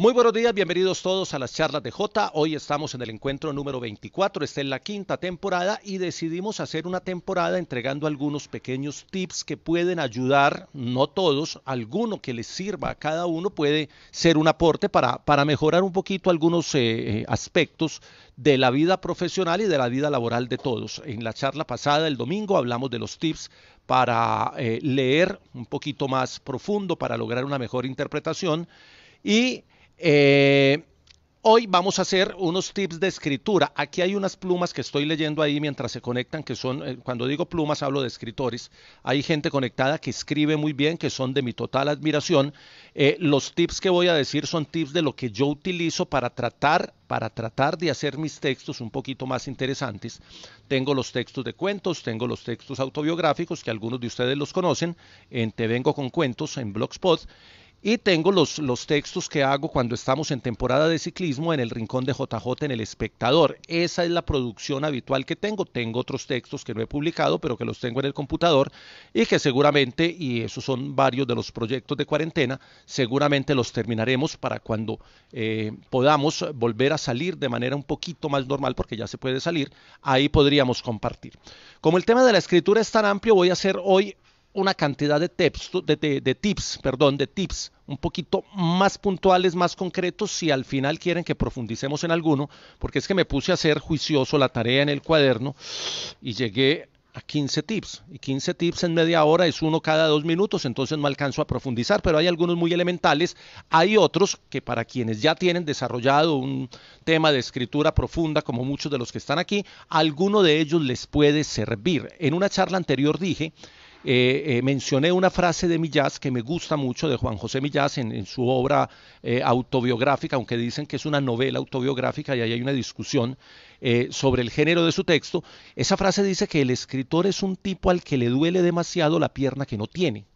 Muy buenos días, bienvenidos todos a las charlas de J. Hoy estamos en el encuentro número 24, está en la quinta temporada y decidimos hacer una temporada entregando algunos pequeños tips que pueden ayudar, no todos, alguno que les sirva a cada uno puede ser un aporte para, para mejorar un poquito algunos eh, eh, aspectos de la vida profesional y de la vida laboral de todos. En la charla pasada, el domingo, hablamos de los tips para eh, leer un poquito más profundo, para lograr una mejor interpretación. Y eh, hoy vamos a hacer unos tips de escritura. Aquí hay unas plumas que estoy leyendo ahí mientras se conectan, que son, eh, cuando digo plumas hablo de escritores. Hay gente conectada que escribe muy bien, que son de mi total admiración. Eh, los tips que voy a decir son tips de lo que yo utilizo para tratar, para tratar de hacer mis textos un poquito más interesantes. Tengo los textos de cuentos, tengo los textos autobiográficos, que algunos de ustedes los conocen, en Te Vengo con Cuentos, en Blogspot. Y tengo los, los textos que hago cuando estamos en temporada de ciclismo en el rincón de JJ en el espectador. Esa es la producción habitual que tengo. Tengo otros textos que no he publicado, pero que los tengo en el computador y que seguramente, y esos son varios de los proyectos de cuarentena, seguramente los terminaremos para cuando eh, podamos volver a salir de manera un poquito más normal, porque ya se puede salir, ahí podríamos compartir. Como el tema de la escritura es tan amplio, voy a hacer hoy una cantidad de tips, de, tips, perdón, de tips un poquito más puntuales, más concretos, si al final quieren que profundicemos en alguno, porque es que me puse a hacer juicioso la tarea en el cuaderno y llegué a 15 tips. Y 15 tips en media hora es uno cada dos minutos, entonces no alcanzo a profundizar, pero hay algunos muy elementales. Hay otros que para quienes ya tienen desarrollado un tema de escritura profunda, como muchos de los que están aquí, alguno de ellos les puede servir. En una charla anterior dije eh, eh, mencioné una frase de Millás que me gusta mucho de Juan José Millás en, su obra eh, autobiográfica, aunque dicen que es una novela autobiográfica y ahí hay una discusión sobre el género de su texto. Esa frase dice que el escritor es un tipo al que le duele demasiado la pierna que no tiene.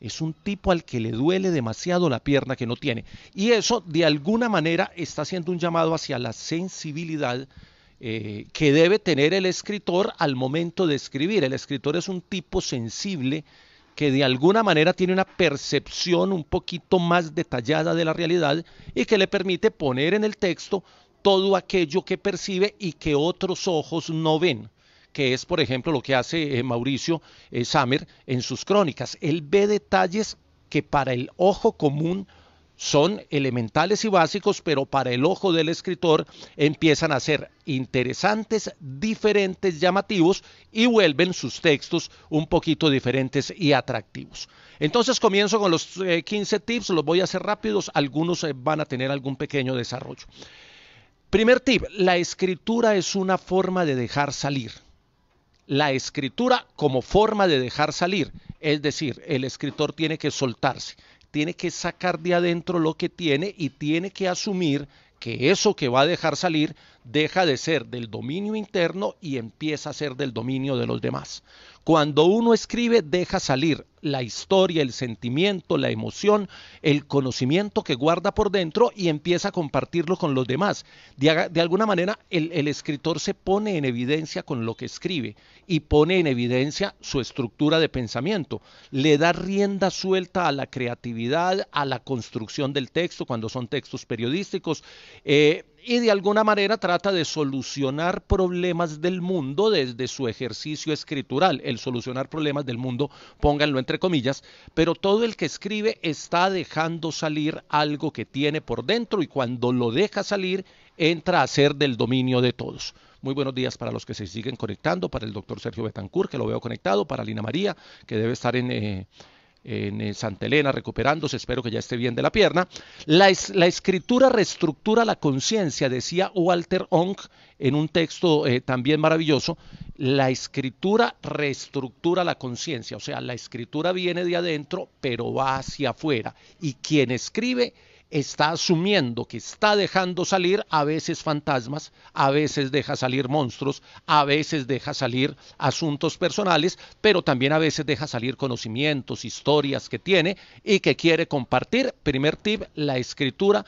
Es un tipo al que le duele demasiado la pierna que no tiene. Y eso, de alguna manera, está haciendo un llamado hacia la sensibilidad eh, que debe tener el escritor al momento de escribir. El escritor es un tipo sensible que de alguna manera tiene una percepción un poquito más detallada de la realidad y que le permite poner en el texto todo aquello que percibe y que otros ojos no ven que es, por ejemplo, lo que hace eh, Mauricio eh, Samer en sus crónicas. Él ve detalles que para el ojo común son elementales y básicos, pero para el ojo del escritor empiezan a ser interesantes, diferentes, llamativos y vuelven sus textos un poquito diferentes y atractivos. Entonces comienzo con los 15 eh, tips, los voy a hacer rápidos, algunos eh, van a tener algún pequeño desarrollo. Primer tip, la escritura es una forma de dejar salir. La escritura como forma de dejar salir, es decir, el escritor tiene que soltarse, tiene que sacar de adentro lo que tiene y tiene que asumir que eso que va a dejar salir deja de ser del dominio interno y empieza a ser del dominio de los demás. Cuando uno escribe, deja salir la historia, el sentimiento, la emoción, el conocimiento que guarda por dentro y empieza a compartirlo con los demás. De, alguna manera, el, escritor se pone en evidencia con lo que escribe y pone en evidencia su estructura de pensamiento. Le da rienda suelta a la creatividad, a la construcción del texto, cuando son textos periodísticos. Eh, y de alguna manera trata de solucionar problemas del mundo desde su ejercicio escritural, el solucionar problemas del mundo, pónganlo entre comillas, pero todo el que escribe está dejando salir algo que tiene por dentro y cuando lo deja salir entra a ser del dominio de todos. Muy buenos días para los que se siguen conectando, para el doctor Sergio Betancourt, que lo veo conectado, para Lina María, que debe estar en... Eh, en Santa Elena recuperándose, espero que ya esté bien de la pierna. La, escritura reestructura la conciencia, decía Walter Ong en un texto eh, también maravilloso, la escritura reestructura la conciencia, o sea, la escritura viene de adentro, pero va hacia afuera, y quien escribe está asumiendo que está dejando salir a veces fantasmas, a veces deja salir monstruos, a veces deja salir asuntos personales, pero también a veces deja salir conocimientos, historias que tiene y que quiere compartir. Primer tip, la escritura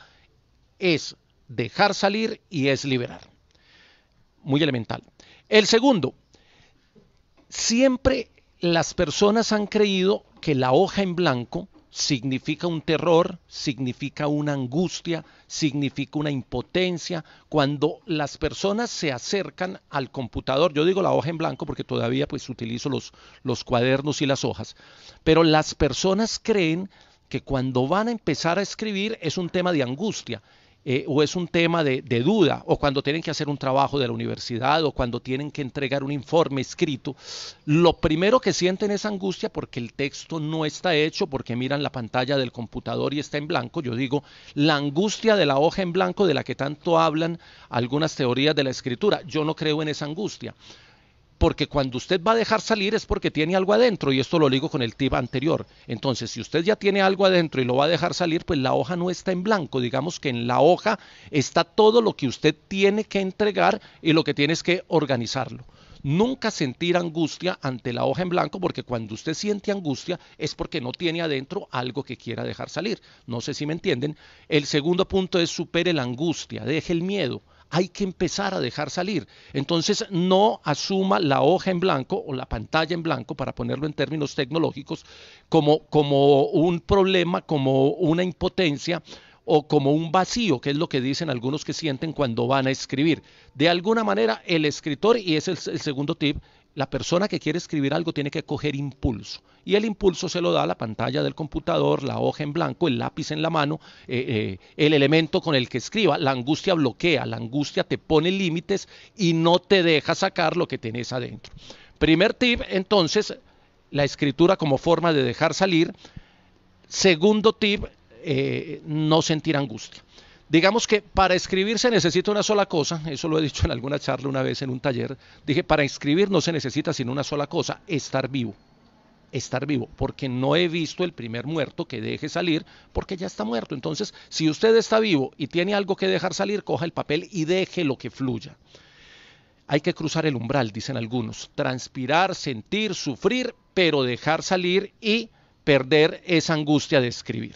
es dejar salir y es liberar. Muy elemental. El segundo, siempre las personas han creído que la hoja en blanco significa un terror, significa una angustia, significa una impotencia. Cuando las personas se acercan al computador, yo digo la hoja en blanco porque todavía pues utilizo los, los cuadernos y las hojas, pero las personas creen que cuando van a empezar a escribir es un tema de angustia, eh, o es un tema de, de, duda, o cuando tienen que hacer un trabajo de la universidad, o cuando tienen que entregar un informe escrito, lo primero que sienten es angustia porque el texto no está hecho, porque miran la pantalla del computador y está en blanco. Yo digo, la angustia de la hoja en blanco de la que tanto hablan algunas teorías de la escritura. Yo no creo en esa angustia porque cuando usted va a dejar salir es porque tiene algo adentro, y esto lo digo con el tip anterior. Entonces, si usted ya tiene algo adentro y lo va a dejar salir, pues la hoja no está en blanco, digamos que en la hoja está todo lo que usted tiene que entregar y lo que tiene que organizarlo. Nunca sentir angustia ante la hoja en blanco, porque cuando usted siente angustia es porque no tiene adentro algo que quiera dejar salir. No sé si me entienden. El segundo punto es supere la angustia, deje el miedo hay que empezar a dejar salir. Entonces, no asuma la hoja en blanco o la pantalla en blanco, para ponerlo en términos tecnológicos, como, como un problema, como una impotencia o como un vacío, que es lo que dicen algunos que sienten cuando van a escribir. De alguna manera, el escritor, y es el, el segundo tip, la persona que quiere escribir algo tiene que coger impulso y el impulso se lo da la pantalla del computador, la hoja en blanco, el lápiz en la mano, eh, eh, el elemento con el que escriba. La angustia bloquea, la angustia te pone límites y no te deja sacar lo que tenés adentro. Primer tip, entonces, la escritura como forma de dejar salir. Segundo tip, eh, no sentir angustia. Digamos que para escribir se necesita una sola cosa, eso lo he dicho en alguna charla una vez en un taller, dije, para escribir no se necesita sino una sola cosa, estar vivo estar vivo, porque no he visto el primer muerto que deje salir, porque ya está muerto. Entonces, si usted está vivo y tiene algo que dejar salir, coja el papel y deje lo que fluya. Hay que cruzar el umbral, dicen algunos, transpirar, sentir, sufrir, pero dejar salir y perder esa angustia de escribir.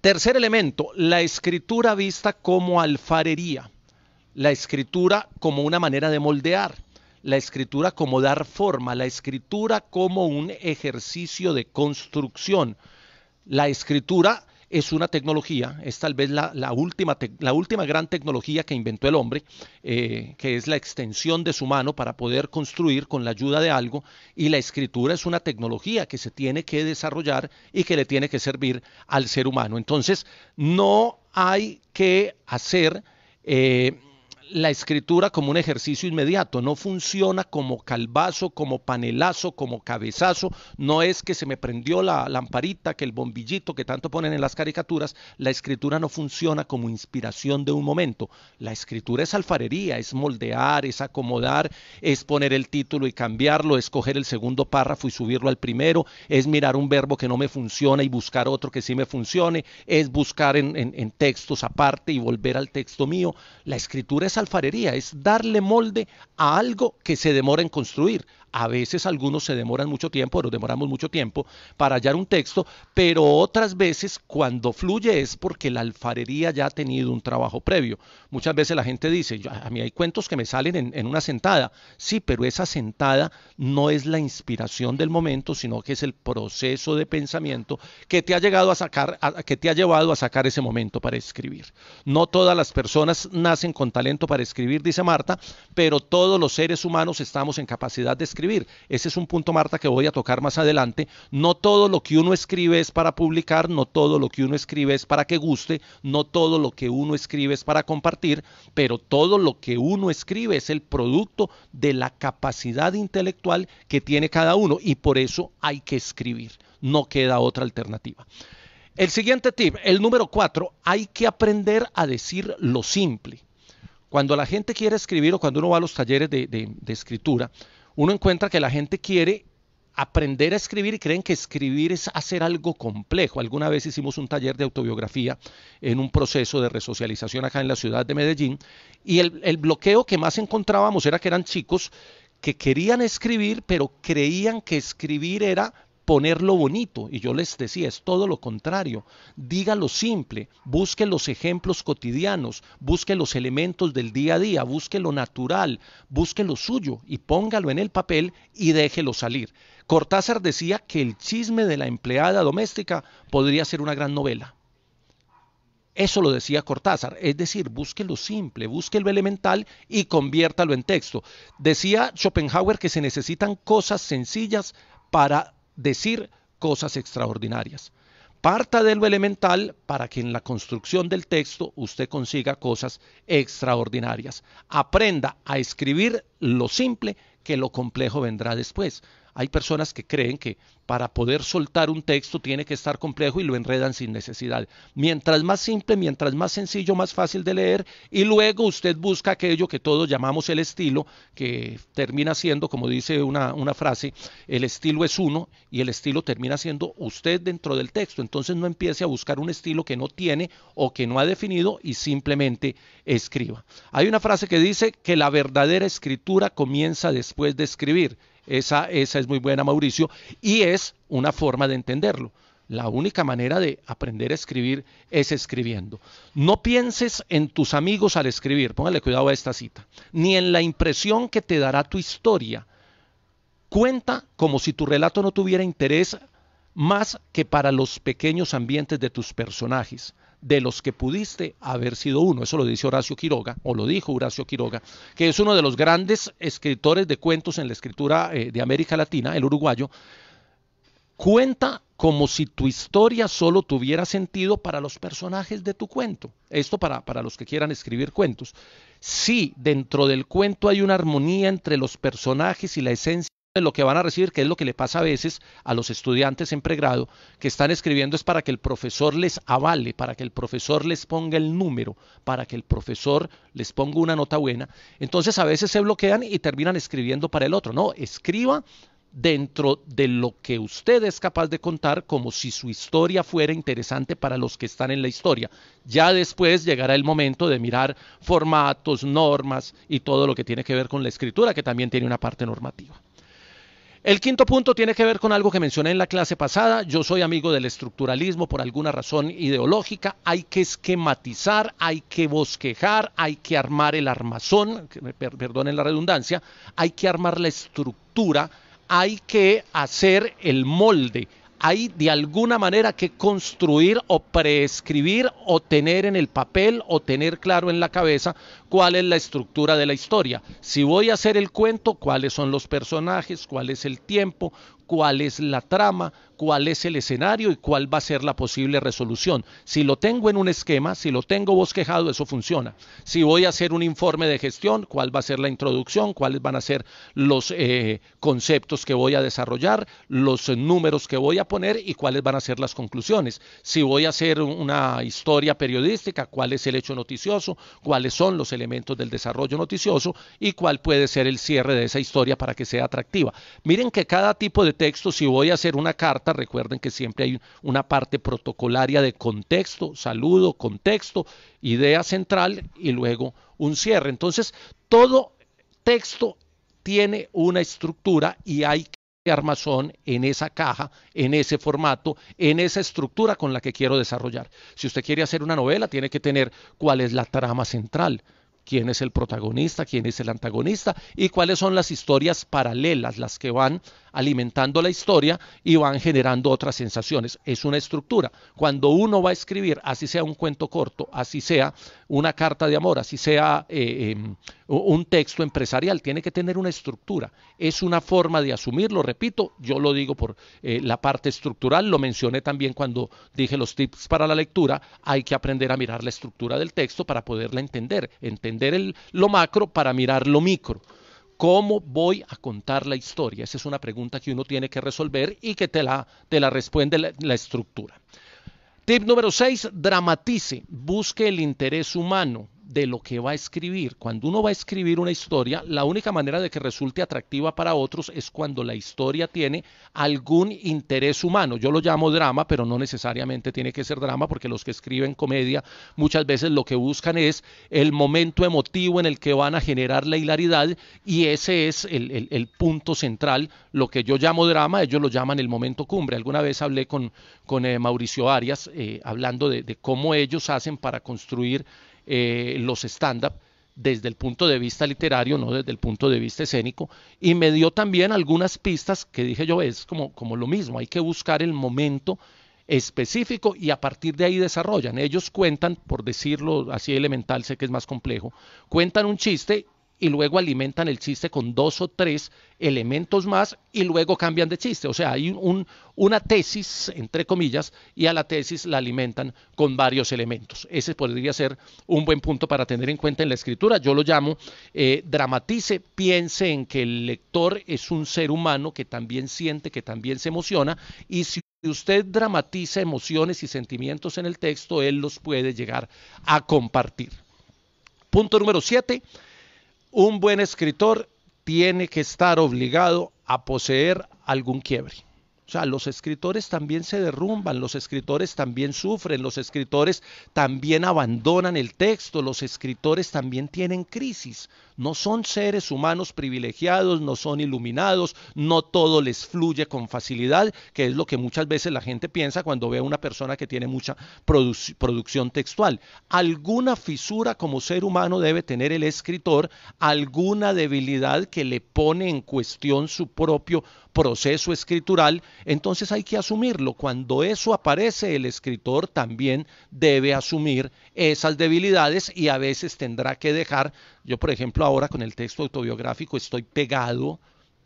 Tercer elemento, la escritura vista como alfarería, la escritura como una manera de moldear la escritura como dar forma, la escritura como un ejercicio de construcción. La escritura es una tecnología, es tal vez la, última, la última, gran tecnología que inventó el hombre, eh, que es la extensión de su mano para poder construir con la ayuda de algo, y la escritura es una tecnología que se tiene que desarrollar y que le tiene que servir al ser humano. Entonces, no hay que hacer... Eh, la escritura como un ejercicio inmediato, no funciona como calvazo, como panelazo, como cabezazo, no es que se me prendió la lamparita, que el bombillito que tanto ponen en las caricaturas, la escritura no funciona como inspiración de un momento, la escritura es alfarería, es moldear, es acomodar, es poner el título y cambiarlo, es coger el segundo párrafo y subirlo al primero, es mirar un verbo que no me funciona y buscar otro que sí me funcione, es buscar en, en textos aparte y volver al texto mío, la escritura es alfarería, es darle molde a algo que se demora en construir. A veces algunos se demoran mucho tiempo, pero demoramos mucho tiempo para hallar un texto, pero otras veces cuando fluye es porque la alfarería ya ha tenido un trabajo previo. Muchas veces la gente dice, a mí hay cuentos que me salen en, una sentada. Sí, pero esa sentada no es la inspiración del momento, sino que es el proceso de pensamiento que te ha llegado a sacar, que te ha llevado a sacar ese momento para escribir. No todas las personas nacen con talento para escribir, dice Marta, pero todos los seres humanos estamos en capacidad de escribir. Ese es un punto, Marta, que voy a tocar más adelante. No todo lo que uno escribe es para publicar, no todo lo que uno escribe es para que guste, no todo lo que uno escribe es para compartir, pero todo lo que uno escribe es el producto de la capacidad intelectual que tiene cada uno y por eso hay que escribir. No queda otra alternativa. El siguiente tip, el número cuatro, hay que aprender a decir lo simple. Cuando la gente quiere escribir o cuando uno va a los talleres de, escritura, uno encuentra que la gente quiere aprender a escribir y creen que escribir es hacer algo complejo. Alguna vez hicimos un taller de autobiografía en un proceso de resocialización acá en la ciudad de Medellín y el, el, bloqueo que más encontrábamos era que eran chicos que querían escribir, pero creían que escribir era ponerlo bonito. Y yo les decía, es todo lo contrario. Dígalo simple, busque los ejemplos cotidianos, busque los elementos del día a día, busque lo natural, busque lo suyo y póngalo en el papel y déjelo salir. Cortázar decía que el chisme de la empleada doméstica podría ser una gran novela. Eso lo decía Cortázar, es decir, busque lo simple, busque lo elemental y conviértalo en texto. Decía Schopenhauer que se necesitan cosas sencillas para decir cosas extraordinarias. Parta de lo elemental para que en la construcción del texto usted consiga cosas extraordinarias. Aprenda a escribir lo simple que lo complejo vendrá después. Hay personas que creen que para poder soltar un texto tiene que estar complejo y lo enredan sin necesidad. Mientras más simple, mientras más sencillo, más fácil de leer y luego usted busca aquello que todos llamamos el estilo, que termina siendo, como dice una, frase, el estilo es uno y el estilo termina siendo usted dentro del texto. Entonces no empiece a buscar un estilo que no tiene o que no ha definido y simplemente escriba. Hay una frase que dice que la verdadera escritura comienza después de escribir. Esa, es muy buena, Mauricio, y es una forma de entenderlo. La única manera de aprender a escribir es escribiendo. No pienses en tus amigos al escribir, póngale cuidado a esta cita, ni en la impresión que te dará tu historia. Cuenta como si tu relato no tuviera interés más que para los pequeños ambientes de tus personajes de los que pudiste haber sido uno. Eso lo dice Horacio Quiroga, o lo dijo Horacio Quiroga, que es uno de los grandes escritores de cuentos en la escritura eh, de América Latina, el uruguayo. Cuenta como si tu historia solo tuviera sentido para los personajes de tu cuento. Esto para, para los que quieran escribir cuentos. Si dentro del cuento hay una armonía entre los personajes y la esencia lo que van a recibir, que es lo que le pasa a veces a los estudiantes en pregrado que están escribiendo es para que el profesor les avale, para que el profesor les ponga el número, para que el profesor les ponga una nota buena. Entonces a veces se bloquean y terminan escribiendo para el otro. No, escriba dentro de lo que usted es capaz de contar como si su historia fuera interesante para los que están en la historia. Ya después llegará el momento de mirar formatos, normas y todo lo que tiene que ver con la escritura, que también tiene una parte normativa. El quinto punto tiene que ver con algo que mencioné en la clase pasada. Yo soy amigo del estructuralismo por alguna razón ideológica. Hay que esquematizar, hay que bosquejar, hay que armar el armazón, perdonen la redundancia, hay que armar la estructura, hay que hacer el molde, hay de alguna manera que construir o prescribir o tener en el papel o tener claro en la cabeza cuál es la estructura de la historia. Si voy a hacer el cuento, cuáles son los personajes, cuál es el tiempo, cuál es la trama, cuál es el escenario y cuál va a ser la posible resolución. Si lo tengo en un esquema, si lo tengo bosquejado, eso funciona. Si voy a hacer un informe de gestión, cuál va a ser la introducción, cuáles van a ser los eh, conceptos que voy a desarrollar, los números que voy a poner y cuáles van a ser las conclusiones. Si voy a hacer una historia periodística, cuál es el hecho noticioso, cuáles son los elementos del desarrollo noticioso y cuál puede ser el cierre de esa historia para que sea atractiva. Miren que cada tipo de texto, si voy a hacer una carta, recuerden que siempre hay una parte protocolaria de contexto, saludo, contexto, idea central y luego un cierre. Entonces, todo texto tiene una estructura y hay que armazón en esa caja, en ese formato, en esa estructura con la que quiero desarrollar. Si usted quiere hacer una novela, tiene que tener cuál es la trama central, quién es el protagonista, quién es el antagonista y cuáles son las historias paralelas, las que van alimentando la historia y van generando otras sensaciones. Es una estructura. Cuando uno va a escribir, así sea un cuento corto, así sea una carta de amor, así sea eh, em, un texto empresarial, tiene que tener una estructura. Es una forma de asumirlo, repito, yo lo digo por eh, la parte estructural, lo mencioné también cuando dije los tips para la lectura, hay que aprender a mirar la estructura del texto para poderla entender, entender lo macro para mirar lo micro. ¿Cómo voy a contar la historia? Esa es una pregunta que uno tiene que resolver y que te la, la responde la, la estructura. Tip número 6, dramatice, busque el interés humano de lo que va a escribir. Cuando uno va a escribir una historia, la única manera de que resulte atractiva para otros es cuando la historia tiene algún interés humano. Yo lo llamo drama, pero no necesariamente tiene que ser drama, porque los que escriben comedia muchas veces lo que buscan es el momento emotivo en el que van a generar la hilaridad y ese es el, punto central. Lo que yo llamo drama, ellos lo llaman el momento cumbre. Alguna vez hablé con, con eh, Mauricio Arias eh, hablando de cómo ellos hacen para construir eh, los stand-up desde el punto de vista literario, no desde el punto de vista escénico, y me dio también algunas pistas que dije yo, es como, como lo mismo, hay que buscar el momento específico y a partir de ahí desarrollan. Ellos cuentan, por decirlo así elemental, sé que es más complejo, cuentan un chiste y luego alimentan el chiste con dos o tres elementos más y luego cambian de chiste. O sea, hay un, una tesis, entre comillas, y a la tesis la alimentan con varios elementos. Ese podría ser un buen punto para tener en cuenta en la escritura. Yo lo llamo eh, dramatice, piense en que el lector es un ser humano que también siente, que también se emociona y si usted dramatiza emociones y sentimientos en el texto, él los puede llegar a compartir. Punto número siete un buen escritor tiene que estar obligado a poseer algún quiebre. O sea, los escritores también se derrumban, los escritores también sufren, los escritores también abandonan el texto, los escritores también tienen crisis. No son seres humanos privilegiados, no son iluminados, no todo les fluye con facilidad, que es lo que muchas veces la gente piensa cuando ve a una persona que tiene mucha producción textual. Alguna fisura como ser humano debe tener el escritor, alguna debilidad que le pone en cuestión su propio proceso escritural, entonces hay que asumirlo. Cuando eso aparece, el escritor también debe asumir esas debilidades y a veces tendrá que dejar, yo por ejemplo ahora con el texto autobiográfico estoy pegado,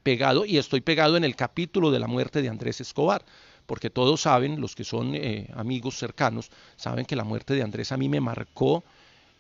pegado y estoy pegado en el capítulo de la muerte de Andrés Escobar porque todos saben, los que son eh, amigos cercanos, saben que la muerte de Andrés a mí me marcó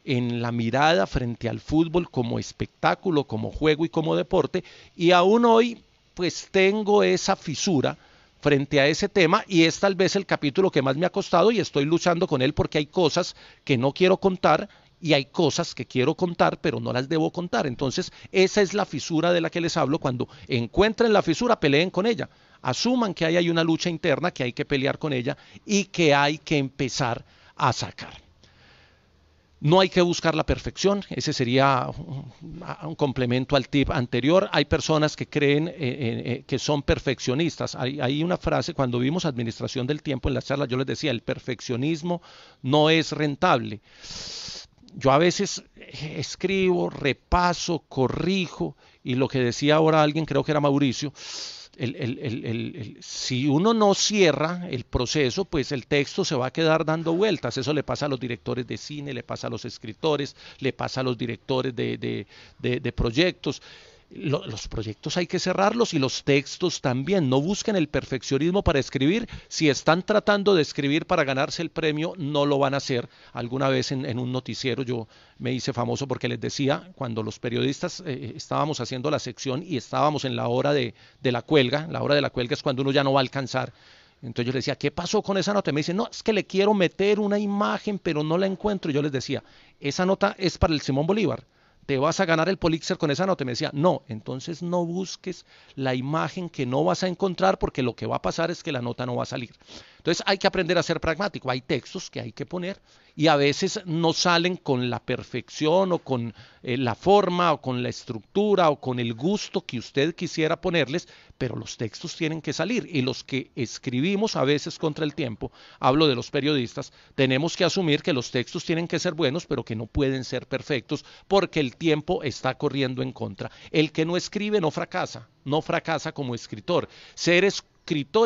en la mirada frente al fútbol como espectáculo, como juego y como deporte, y aún hoy pues tengo esa fisura frente a ese tema y es tal vez el capítulo que más me ha costado y estoy luchando con él porque hay cosas que no quiero contar y hay cosas que quiero contar pero no las debo contar. Entonces esa es la fisura de la que les hablo. Cuando encuentren la fisura, peleen con ella. Asuman que ahí hay una lucha interna, que hay que pelear con ella y que hay que empezar a sacar. No hay que buscar la perfección, ese sería un complemento al tip anterior. Hay personas que creen eh, eh, eh, que son perfeccionistas. Hay, hay, una frase, cuando vimos administración del tiempo en la charla, yo les decía, el perfeccionismo no es rentable. Yo a veces escribo, repaso, corrijo, y lo que decía ahora alguien, creo que era Mauricio, el, si uno no cierra el proceso, pues el texto se va a quedar dando vueltas. Eso le pasa a los directores de cine, le pasa a los escritores, le pasa a los directores de, de, de, de proyectos los proyectos hay que cerrarlos y los textos también. No busquen el perfeccionismo para escribir. Si están tratando de escribir para ganarse el premio, no lo van a hacer. Alguna vez en, un noticiero yo me hice famoso porque les decía, cuando los periodistas eh, eh, estábamos haciendo la sección y estábamos en la hora de, la cuelga, la hora de la cuelga es cuando uno ya no va a alcanzar. Entonces yo les decía, ¿qué pasó con esa nota? Me dicen, no, es que le quiero meter una imagen, pero no la encuentro. Yo les decía, esa nota es para el Simón Bolívar te vas a ganar el Polixer con esa nota. me decía, no, entonces no busques la imagen que no vas a encontrar porque lo que va a pasar es que la nota no va a salir. Entonces hay que aprender a ser pragmático. Hay textos que hay que poner y a veces no salen con la perfección o con eh, la forma o con la estructura o con el gusto que usted quisiera ponerles, pero los textos tienen que salir y los que escribimos a veces contra el tiempo, hablo de los periodistas, tenemos que asumir que los textos tienen que ser buenos, pero que no pueden ser perfectos porque el tiempo está corriendo en contra. El que no escribe no fracasa, no fracasa como escritor. Seres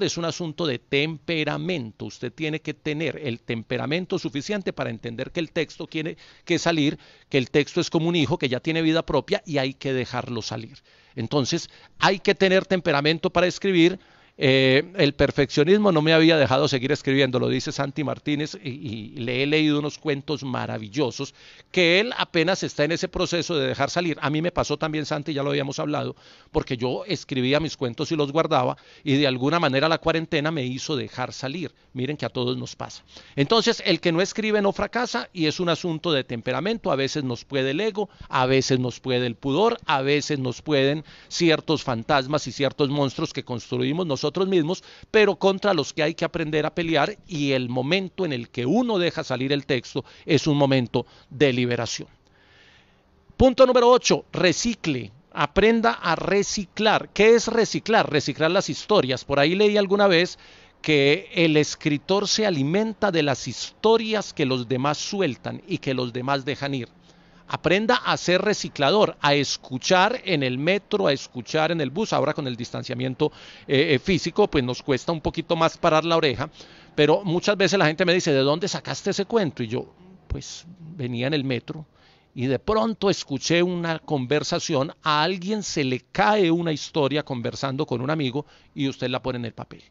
es un asunto de temperamento. Usted tiene que tener el temperamento suficiente para entender que el texto tiene que salir, que el texto es como un hijo que ya tiene vida propia y hay que dejarlo salir. Entonces, hay que tener temperamento para escribir, eh, el perfeccionismo no me había dejado seguir escribiendo, lo dice Santi Martínez, y, le he leído unos cuentos maravillosos que él apenas está en ese proceso de dejar salir. A mí me pasó también, Santi, ya lo habíamos hablado, porque yo escribía mis cuentos y los guardaba, y de alguna manera la cuarentena me hizo dejar salir. Miren que a todos nos pasa. Entonces, el que no escribe no fracasa, y es un asunto de temperamento. A veces nos puede el ego, a veces nos puede el pudor, a veces nos pueden ciertos fantasmas y ciertos monstruos que construimos otros mismos, pero contra los que hay que aprender a pelear y el momento en el que uno deja salir el texto es un momento de liberación. Punto número 8, recicle. Aprenda a reciclar. ¿Qué es reciclar? Reciclar las historias. Por ahí leí alguna vez que el escritor se alimenta de las historias que los demás sueltan y que los demás dejan ir. Aprenda a ser reciclador, a escuchar en el metro, a escuchar en el bus. Ahora con el distanciamiento eh, eh, físico, pues nos cuesta un poquito más parar la oreja. Pero muchas veces la gente me dice, ¿de dónde sacaste ese cuento? Y yo, pues venía en el metro y de pronto escuché una conversación, a alguien se le cae una historia conversando con un amigo y usted la pone en el papel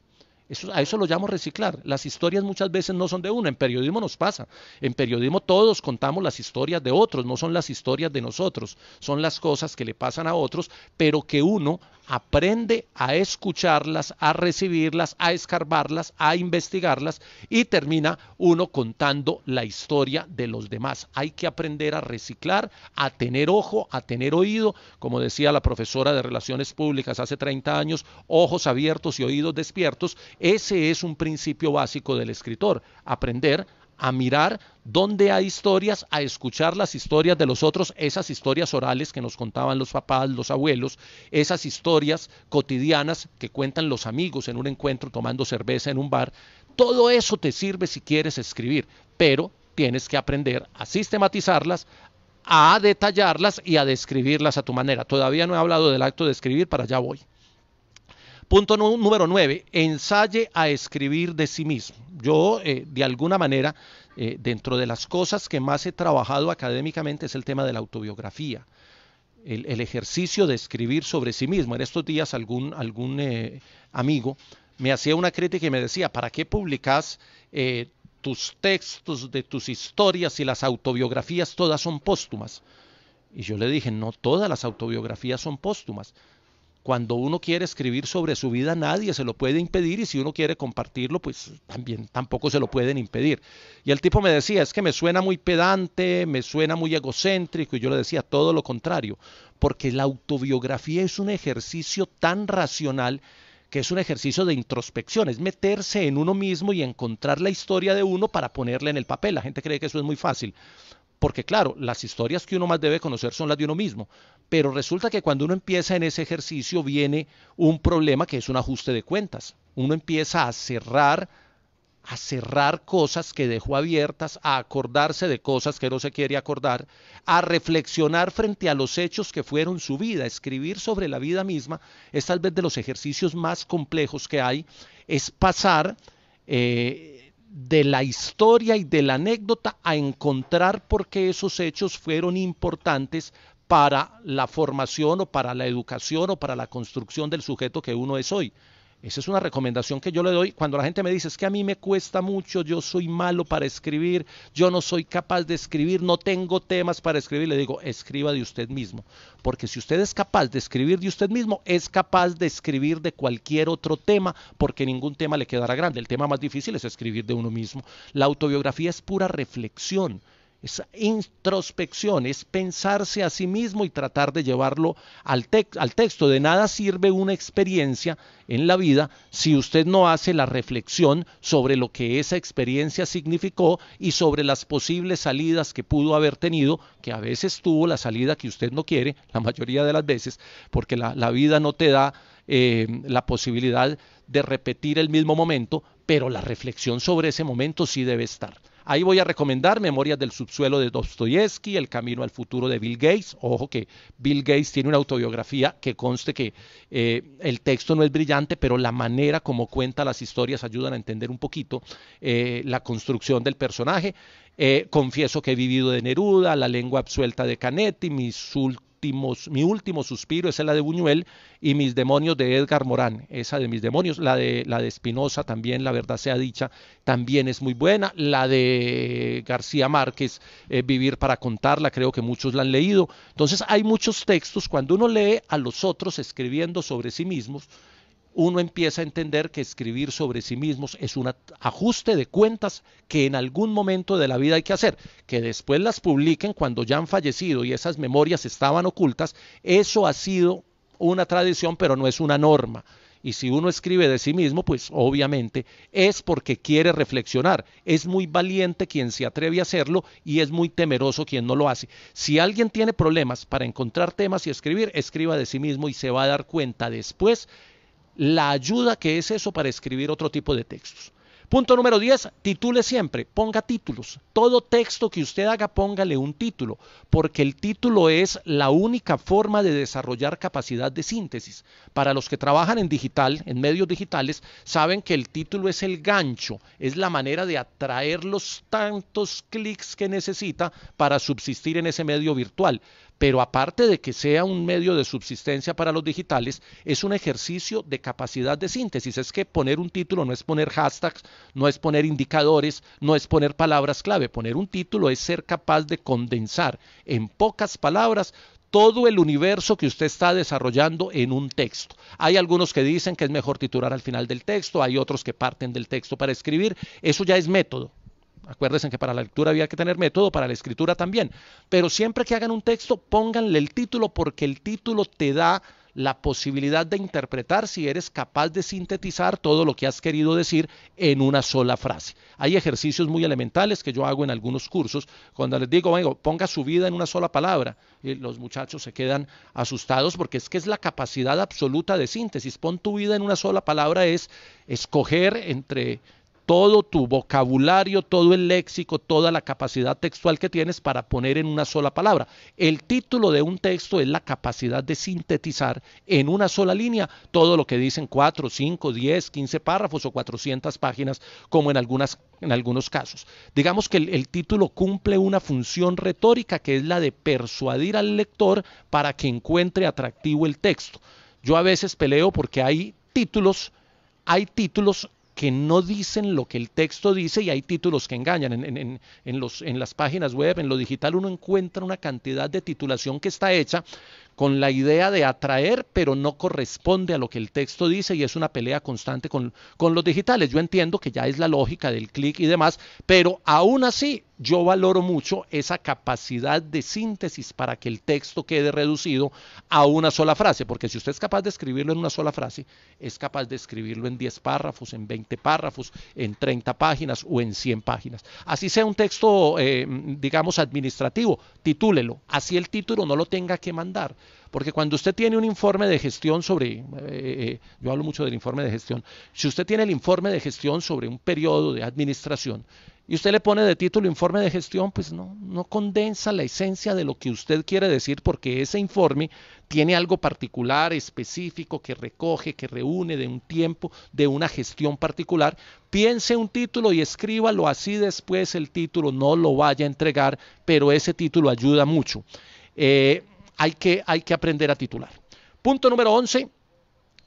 a eso lo llamo reciclar. Las historias muchas veces no son de uno. En periodismo nos pasa. En periodismo todos contamos las historias de otros, no son las historias de nosotros. Son las cosas que le pasan a otros, pero que uno aprende a escucharlas, a recibirlas, a escarbarlas, a investigarlas y termina uno contando la historia de los demás. Hay que aprender a reciclar, a tener ojo, a tener oído, como decía la profesora de Relaciones Públicas hace 30 años, ojos abiertos y oídos despiertos. Ese es un principio básico del escritor, aprender a mirar dónde hay historias, a escuchar las historias de los otros, esas historias orales que nos contaban los papás, los abuelos, esas historias cotidianas que cuentan los amigos en un encuentro tomando cerveza en un bar. Todo eso te sirve si quieres escribir, pero tienes que aprender a sistematizarlas, a detallarlas y a describirlas a tu manera. Todavía no he hablado del acto de escribir, para allá voy. Punto número 9, ensaye a escribir de sí mismo. Yo, eh, de alguna manera, eh, dentro de las cosas que más he trabajado académicamente es el tema de la autobiografía, el, ejercicio de escribir sobre sí mismo. En estos días algún, algún eh, amigo me hacía una crítica y me decía, ¿para qué publicas tus textos, de tus historias y las autobiografías todas son póstumas? Y yo le dije, no todas las autobiografías son póstumas. Cuando uno quiere escribir sobre su vida, nadie se lo puede impedir y si uno quiere compartirlo, pues también tampoco se lo pueden impedir. Y el tipo me decía, es que me suena muy pedante, me suena muy egocéntrico y yo le decía todo lo contrario, porque la autobiografía es un ejercicio tan racional que es un ejercicio de introspección, es meterse en uno mismo y encontrar la historia de uno para ponerla en el papel. La gente cree que eso es muy fácil, porque claro, las historias que uno más debe conocer son las de uno mismo, pero resulta que cuando uno empieza en ese ejercicio viene un problema que es un ajuste de cuentas. Uno empieza a cerrar a cerrar cosas que dejó abiertas, a acordarse de cosas que no se quiere acordar, a reflexionar frente a los hechos que fueron su vida, escribir sobre la vida misma, es tal vez de los ejercicios más complejos que hay, es pasar eh, de la historia y de la anécdota a encontrar por qué esos hechos fueron importantes para la formación o para la educación o para la construcción del sujeto que uno es hoy. Esa es una recomendación que yo le doy cuando la gente me dice, es que a mí me cuesta mucho, yo soy malo para escribir, yo no soy capaz de escribir, no tengo temas para escribir. Le digo, escriba de usted mismo, porque si usted es capaz de escribir de usted mismo, es capaz de escribir de cualquier otro tema, porque ningún tema le quedará grande. El tema más difícil es escribir de uno mismo. La autobiografía es pura reflexión esa introspección, es pensarse a sí mismo y tratar de llevarlo al, al, texto. De nada sirve una experiencia en la vida si usted no hace la reflexión sobre lo que esa experiencia significó y sobre las posibles salidas que pudo haber tenido, que a veces tuvo la salida que usted no quiere, la mayoría de las veces, porque la, vida no te da eh, la posibilidad de repetir el mismo momento, pero la reflexión sobre ese momento sí debe estar. Ahí voy a recomendar Memorias del subsuelo de Dostoyevsky, El camino al futuro de Bill Gates. Ojo que Bill Gates tiene una autobiografía que conste que eh, el texto no es brillante, pero la manera como cuenta las historias ayudan a entender un poquito eh, la construcción del personaje. Eh, confieso que he vivido de Neruda, La lengua absuelta de Canetti, Mis, mi último suspiro, es la de Buñuel, y Mis demonios de Edgar Morán, esa de Mis demonios, la de la de Espinosa también, la verdad sea dicha, también es muy buena, la de García Márquez, eh, Vivir para contarla, creo que muchos la han leído. Entonces hay muchos textos, cuando uno lee a los otros escribiendo sobre sí mismos, uno empieza a entender que escribir sobre sí mismos es un ajuste de cuentas que en algún momento de la vida hay que hacer. Que después las publiquen cuando ya han fallecido y esas memorias estaban ocultas, eso ha sido una tradición, pero no es una norma. Y si uno escribe de sí mismo, pues obviamente es porque quiere reflexionar. Es muy valiente quien se atreve a hacerlo y es muy temeroso quien no lo hace. Si alguien tiene problemas para encontrar temas y escribir, escriba de sí mismo y se va a dar cuenta después la ayuda que es eso para escribir otro tipo de textos. Punto número 10, titule siempre, ponga títulos. Todo texto que usted haga, póngale un título, porque el título es la única forma de desarrollar capacidad de síntesis. Para los que trabajan en digital, en medios digitales, saben que el título es el gancho, es la manera de atraer los tantos clics que necesita para subsistir en ese medio virtual pero aparte de que sea un medio de subsistencia para los digitales, es un ejercicio de capacidad de síntesis. Es que poner un título no es poner hashtags, no es poner indicadores, no es poner palabras clave. Poner un título es ser capaz de condensar en pocas palabras todo el universo que usted está desarrollando en un texto. Hay algunos que dicen que es mejor titular al final del texto, hay otros que parten del texto para escribir. Eso ya es método. Acuérdense que para la lectura había que tener método, para la escritura también. Pero siempre que hagan un texto, pónganle el título porque el título te da la posibilidad de interpretar si eres capaz de sintetizar todo lo que has querido decir en una sola frase. Hay ejercicios muy elementales que yo hago en algunos cursos, cuando les digo, vengo, ponga su vida en una sola palabra, y los muchachos se quedan asustados porque es que es la capacidad absoluta de síntesis. Pon tu vida en una sola palabra es escoger entre todo tu vocabulario, todo el léxico, toda la capacidad textual que tienes para poner en una sola palabra. El título de un texto es la capacidad de sintetizar en una sola línea todo lo que dicen 4, 5, 10, 15 párrafos o 400 páginas, como en, en algunos casos. Digamos que el título cumple una función retórica que es la de persuadir al lector para que encuentre atractivo el texto. Yo a veces peleo porque hay títulos hay títulos que no dicen lo que el texto dice y hay títulos que engañan. En, en, los, en las páginas web, en lo digital, uno encuentra una cantidad de titulación que está hecha con la idea de atraer, pero no corresponde a lo que el texto dice y es una pelea constante con, los digitales. Yo entiendo que ya es la lógica del clic y demás, pero aún así yo valoro mucho esa capacidad de síntesis para que el texto quede reducido a una sola frase, porque si usted es capaz de escribirlo en una sola frase, es capaz de escribirlo en 10 párrafos, en 20 párrafos, en 30 páginas o en 100 páginas. Así sea un texto, eh, digamos, administrativo, titúlelo, así el título no lo tenga que mandar, porque cuando usted tiene un informe de gestión sobre, eh, eh, eh, yo hablo mucho del informe de gestión, si usted tiene el informe de gestión sobre un periodo de administración y usted le pone de título informe de gestión, pues no, no condensa la esencia de lo que usted quiere decir porque ese informe tiene algo particular, específico, que recoge, que reúne de un tiempo, de una gestión particular. Piense un título y escríbalo así después el título, no lo vaya a entregar, pero ese título ayuda mucho. Eh, hay que, hay que aprender a titular. Punto número 11.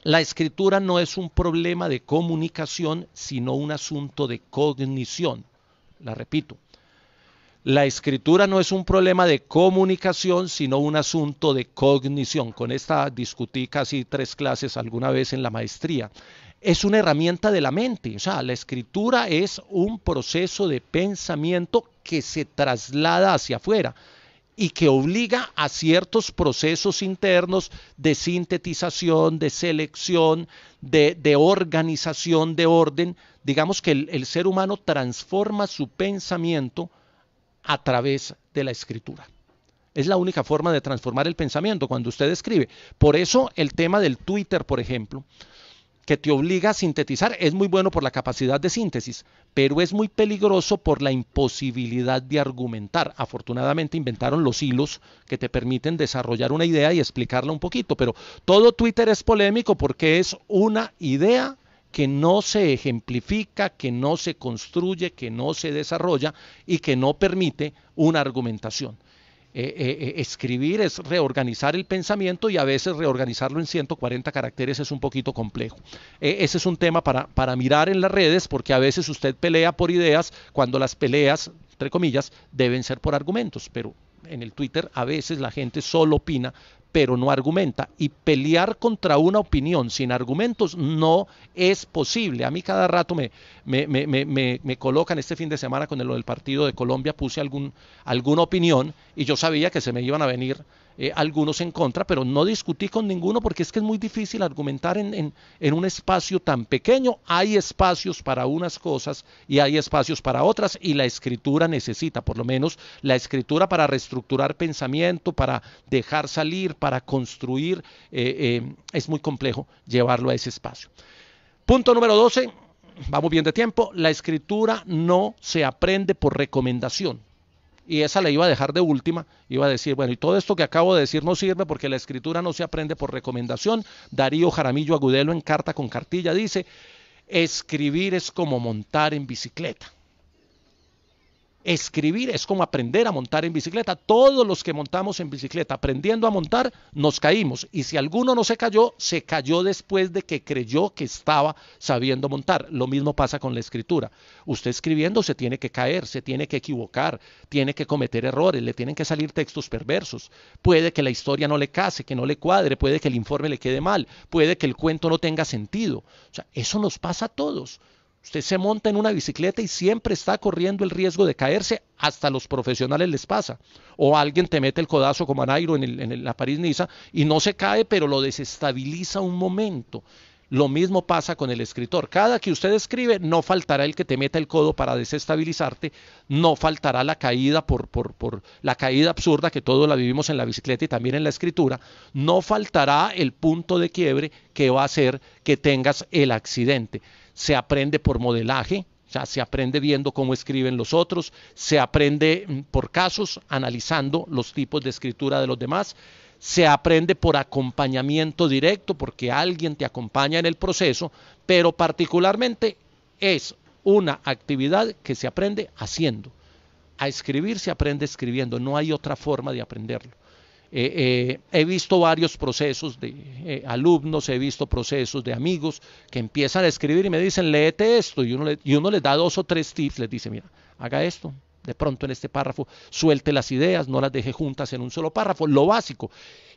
La escritura no es un problema de comunicación, sino un asunto de cognición. La repito. La escritura no es un problema de comunicación, sino un asunto de cognición. Con esta discutí casi tres clases alguna vez en la maestría. Es una herramienta de la mente, o sea, la escritura es un proceso de pensamiento que se traslada hacia afuera y que obliga a ciertos procesos internos de sintetización, de selección, de, organización, de orden. Digamos que el ser humano transforma su pensamiento a través de la escritura. Es la única forma de transformar el pensamiento cuando usted escribe. Por eso el tema del Twitter, por ejemplo, que te obliga a sintetizar es muy bueno por la capacidad de síntesis, pero es muy peligroso por la imposibilidad de argumentar. Afortunadamente inventaron los hilos que te permiten desarrollar una idea y explicarla un poquito, pero todo Twitter es polémico porque es una idea que no se ejemplifica, que no se construye, que no se desarrolla y que no permite una argumentación. Eh, eh, eh, escribir es reorganizar el pensamiento y a veces reorganizarlo en 140 caracteres es un poquito complejo. ese es un tema para, para mirar en las redes porque a veces usted pelea por ideas cuando las peleas, entre comillas, deben ser por argumentos, pero en el Twitter a veces la gente solo opina, pero no argumenta. Y pelear contra una opinión sin argumentos no es posible. A mí cada rato me, me, me, me, me colocan este fin de semana con lo del partido de Colombia, puse algún, alguna opinión y yo sabía que se me iban a venir eh, algunos en contra, pero no discutí con ninguno porque es que es muy difícil argumentar en, un espacio tan pequeño. Hay espacios para unas cosas y hay espacios para otras y la escritura necesita, por lo menos la escritura para reestructurar pensamiento, para dejar salir, para construir, eh, eh, es muy complejo llevarlo a ese espacio. Punto número 12, vamos bien de tiempo, la escritura no se aprende por recomendación y esa le iba a dejar de última, iba a decir, bueno, y todo esto que acabo de decir no sirve porque la escritura no se aprende por recomendación. Darío Jaramillo Agudelo en carta con cartilla dice, escribir es como montar en bicicleta. Escribir es como aprender a montar en bicicleta. Todos los que montamos en bicicleta, aprendiendo a montar, nos caímos. Y si alguno no se cayó, se cayó después de que creyó que estaba sabiendo montar. Lo mismo pasa con la escritura. Usted escribiendo se tiene que caer, se tiene que equivocar, tiene que cometer errores, le tienen que salir textos perversos. Puede que la historia no le case, que no le cuadre, puede que el informe le quede mal, puede que el cuento no tenga sentido. O sea, eso nos pasa a todos. Usted se monta en una bicicleta y siempre está corriendo el riesgo de caerse, hasta los profesionales les pasa. O alguien te mete el codazo como a en, la París-Niza y no se cae, pero lo desestabiliza un momento. Lo mismo pasa con el escritor. Cada que usted escribe, no faltará el que te meta el codo para desestabilizarte, no faltará la caída por, por, la caída absurda que todos la vivimos en la bicicleta y también en la escritura, no faltará el punto de quiebre que va a hacer que tengas el accidente se aprende por modelaje, o sea, se aprende viendo cómo escriben los otros, se aprende mm, por casos, analizando los tipos de escritura de los demás, se aprende por acompañamiento directo, porque alguien te acompaña en el proceso, pero particularmente es una actividad que se aprende haciendo. A escribir se aprende escribiendo, no hay otra forma de aprenderlo. Eh, eh, he visto varios procesos de eh, alumnos, he visto procesos de amigos que empiezan a escribir y me dicen, léete esto, y uno, y uno les da dos o tres tips, les dice, mira, haga esto, de pronto en este párrafo, suelte las ideas, no las deje juntas en un solo párrafo, lo básico.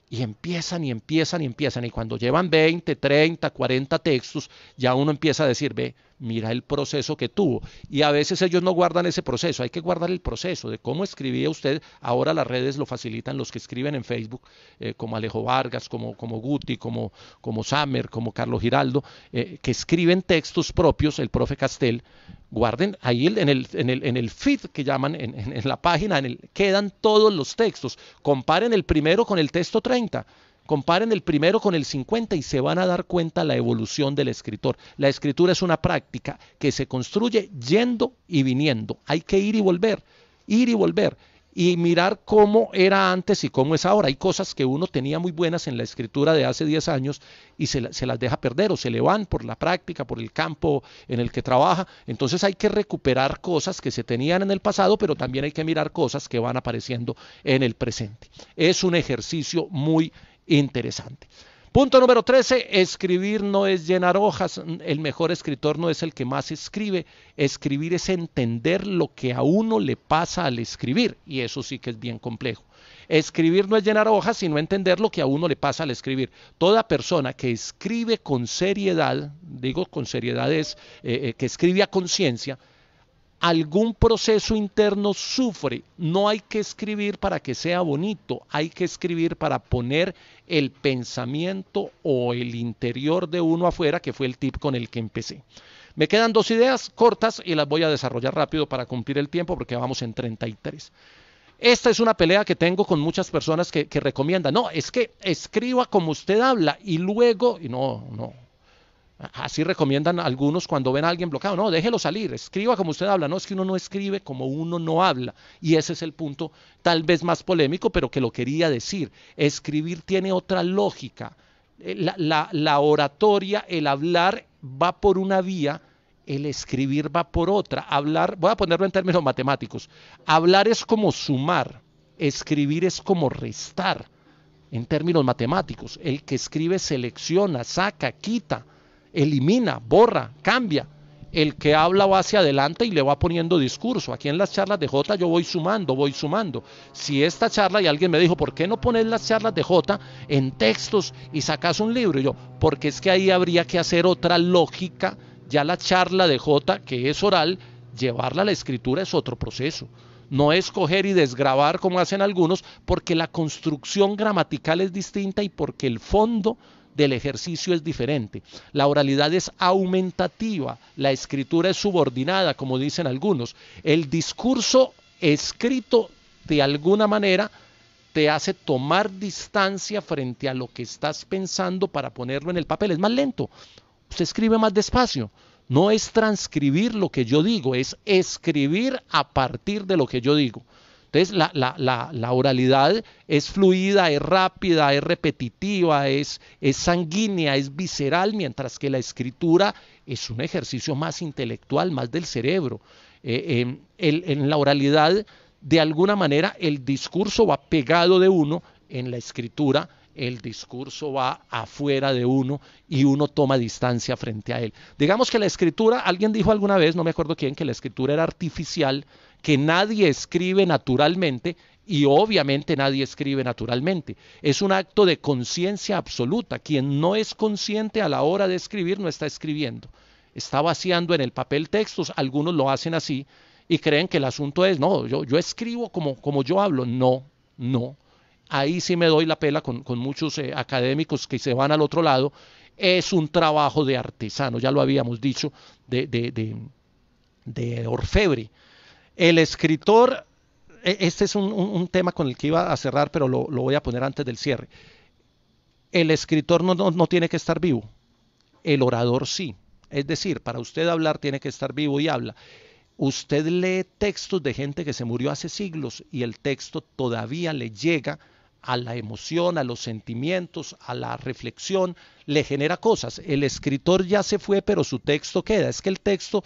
Y empiezan y empiezan y empiezan, y cuando llevan 20, 30, 40 textos, ya uno empieza a decir, ve, mira el proceso que tuvo. Y a veces ellos no guardan ese proceso, hay que guardar el proceso de cómo escribía usted. Ahora las redes lo facilitan los que escriben en Facebook, eh, como Alejo Vargas, como, como Guti, como, como Samer, como Carlos Giraldo, eh, que escriben textos propios, el profe Castel, guarden ahí en el, en el, en el feed que llaman, en, la página, en el, quedan todos los textos. Comparen el primero con el texto 30 Comparen el primero con el 50 y se van a dar cuenta la evolución del escritor. La escritura es una práctica que se construye yendo y viniendo. Hay que ir y volver, ir y volver y mirar cómo era antes y cómo es ahora. Hay cosas que uno tenía muy buenas en la escritura de hace 10 años y se, las deja perder o se le van por la práctica, por el campo en el que trabaja. Entonces hay que recuperar cosas que se tenían en el pasado, pero también hay que mirar cosas que van apareciendo en el presente. Es un ejercicio muy interesante. Punto número 13, escribir no es llenar hojas, el mejor escritor no es el que más escribe, escribir es entender lo que a uno le pasa al escribir, y eso sí que es bien complejo. Escribir no es llenar hojas, sino entender lo que a uno le pasa al escribir. Toda persona que escribe con seriedad, digo con seriedad es eh, eh, que escribe a conciencia, algún proceso interno sufre. No hay que escribir para que sea bonito, hay que escribir para poner el pensamiento o el interior de uno afuera, que fue el tip con el que empecé. Me quedan dos ideas cortas y las voy a desarrollar rápido para cumplir el tiempo porque vamos en 33. Esta es una pelea que tengo con muchas personas que, que recomiendan. No, es que escriba como usted habla y luego, y no, no, Así recomiendan algunos cuando ven a alguien bloqueado. No, déjelo salir, escriba como usted habla. No, es que uno no escribe como uno no habla. Y ese es el punto tal vez más polémico, pero que lo quería decir. Escribir tiene otra lógica. Eh, la, oratoria, el hablar va por una vía, el escribir va por otra. Hablar, voy a ponerlo en términos matemáticos. Hablar es como sumar, escribir es como restar. En términos matemáticos, el que escribe selecciona, saca, quita elimina, borra, cambia. El que habla va hacia adelante y le va poniendo discurso. Aquí en las charlas de J yo voy sumando, voy sumando. Si esta charla y alguien me dijo, ¿por qué no pones las charlas de J en textos y sacas un libro? Y yo, porque es que ahí habría que hacer otra lógica. Ya la charla de J, que es oral, llevarla a la escritura es otro proceso no escoger y desgrabar como hacen algunos, porque la construcción gramatical es distinta y porque el fondo del ejercicio es diferente. La oralidad es aumentativa, la escritura es subordinada, como dicen algunos. El discurso escrito de alguna manera te hace tomar distancia frente a lo que estás pensando para ponerlo en el papel. Es más lento, se escribe más despacio. No es transcribir lo que yo digo, es escribir a partir de lo que yo digo. Entonces la, oralidad es fluida, es rápida, es repetitiva, es, es sanguínea, es visceral, mientras que la escritura es un ejercicio más intelectual, más del cerebro. Eh, em, en la oralidad, de alguna manera, el discurso va pegado de uno, en la escritura el discurso va afuera de uno y uno toma distancia frente a él. Digamos que la escritura, alguien dijo alguna vez, no me acuerdo quién, que la escritura era artificial, que nadie escribe naturalmente y obviamente nadie escribe naturalmente. Es un acto de conciencia absoluta. Quien no es consciente a la hora de escribir no está escribiendo. Está vaciando en el papel textos. Algunos lo hacen así y creen que el asunto es, no, yo, yo escribo como, como yo hablo. No, no. Ahí sí me doy la pela con, muchos eh, académicos que se van al otro lado. Es un trabajo de artesano, ya lo habíamos dicho, de, de, de, de orfebre el escritor, e-, este es un, tema con el que iba a cerrar, pero lo, voy a poner antes del cierre. El escritor no, no tiene que estar vivo, el orador sí. Es decir, para usted hablar tiene que estar vivo y habla. Usted lee textos de gente que se murió hace siglos y el texto todavía le llega a la emoción, a los sentimientos, a la reflexión, le genera cosas. El escritor ya se fue, pero su texto queda. Es que el texto,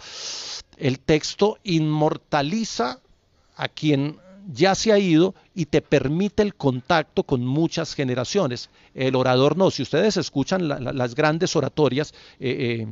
el texto inmortaliza a quien ya se ha ido y te permite el contacto con muchas generaciones. El orador no. Si ustedes escuchan las grandes oratorias, eh, eh,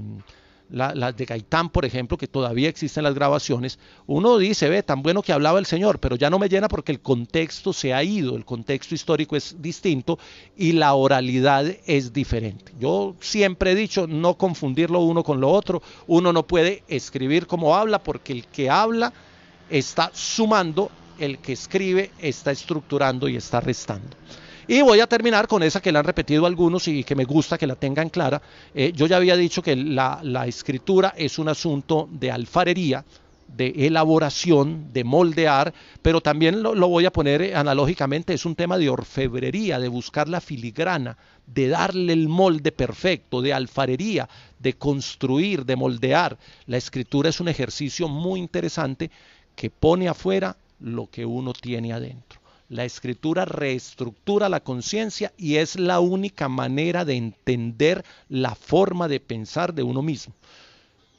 las de Gaitán, por ejemplo, que todavía existen las grabaciones, uno dice, ve, tan bueno que hablaba el señor, pero ya no me llena porque el contexto se ha ido, el contexto histórico es distinto y la oralidad es diferente. Yo siempre he dicho, no confundirlo uno con lo otro, uno no puede escribir como habla porque el que habla está sumando, el que escribe está estructurando y está restando. Y voy a terminar con esa que la han repetido algunos y que me gusta que la tengan clara. Eh, yo ya había dicho que la, escritura es un asunto de alfarería, de elaboración, de moldear, pero también lo, lo, voy a poner eh, analógicamente, es un tema de orfebrería, de buscar la filigrana, de darle el molde perfecto, de alfarería, de construir, de moldear. La escritura es un ejercicio muy interesante que pone afuera lo que uno tiene adentro. La escritura reestructura la conciencia y es la única manera de entender la forma de pensar de uno mismo.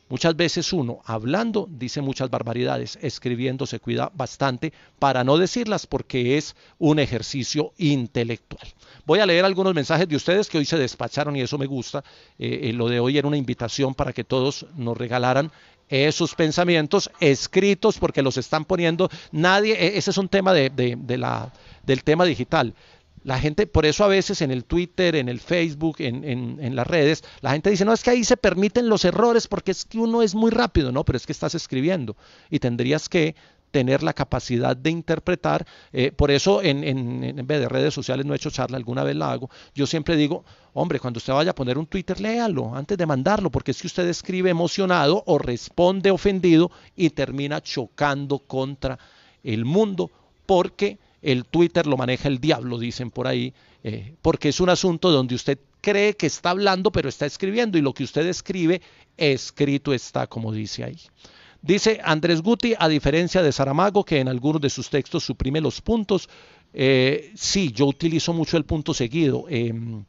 Muchas veces uno, hablando, dice muchas barbaridades, escribiendo se cuida bastante para no decirlas porque es un ejercicio intelectual. Voy a leer algunos mensajes de ustedes que hoy se despacharon y eso me gusta. Eh, eh, lo de hoy era una invitación para que todos nos regalaran esos sus pensamientos escritos porque los están poniendo. Nadie, e, ese es un tema de, de, la, del tema digital. La gente, por eso a veces en el Twitter, en el Facebook, en, en, en, las redes, la gente dice, no, es que ahí se permiten los errores porque es que uno es muy rápido, ¿no? Pero es que estás escribiendo y tendrías que tener la capacidad de interpretar. Eh, por eso en, vez de redes sociales no he hecho charla, alguna vez la hago. Yo siempre digo, hombre, cuando usted vaya a poner un Twitter, léalo antes de mandarlo, porque es que usted escribe emocionado o responde ofendido y termina chocando contra el mundo, porque el Twitter lo maneja el diablo, dicen por ahí, eh, porque es un asunto donde usted cree que está hablando, pero está escribiendo, y lo que usted escribe, escrito está, como dice ahí. Dice Andrés Guti, a diferencia de Saramago, que en algunos de sus textos suprime los puntos, eh, sí, yo utilizo mucho el punto seguido, em,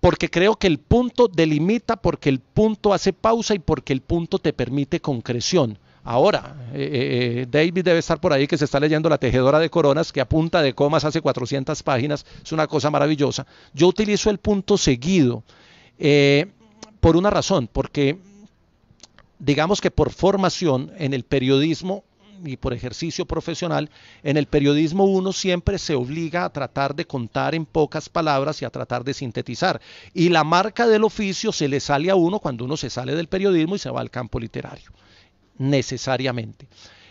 porque creo que el punto delimita, porque el punto hace pausa y porque el punto te permite concreción. Ahora, eh, eh, David debe estar por ahí que se está leyendo La Tejedora de Coronas, que apunta de comas hace 400 páginas, es una cosa maravillosa. Yo utilizo el punto seguido por una razón, porque digamos que por formación en el periodismo y por ejercicio profesional, en el periodismo uno siempre se obliga a tratar de contar en pocas palabras y a tratar de sintetizar. Y la marca del oficio se le sale a uno cuando uno se sale del periodismo y se va al campo literario, necesariamente.